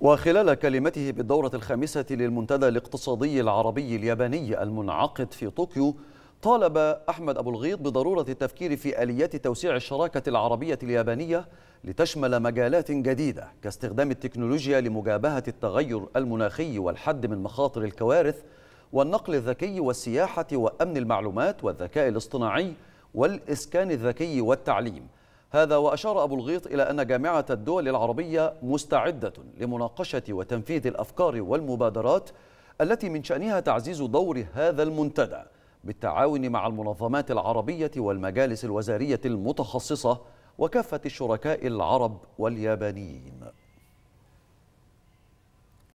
وخلال كلمته بالدورة الخامسة للمنتدى الاقتصادي العربي الياباني المنعقد في طوكيو طالب أحمد أبو الغيط بضرورة التفكير في آليات توسيع الشراكة العربية اليابانية لتشمل مجالات جديدة كاستخدام التكنولوجيا لمجابهة التغير المناخي والحد من مخاطر الكوارث والنقل الذكي والسياحة وأمن المعلومات والذكاء الاصطناعي والإسكان الذكي والتعليم هذا وأشار أبو الغيط إلى أن جامعة الدول العربية مستعدة لمناقشة وتنفيذ الأفكار والمبادرات التي من شأنها تعزيز دور هذا المنتدى بالتعاون مع المنظمات العربية والمجالس الوزارية المتخصصة وكافة الشركاء العرب واليابانيين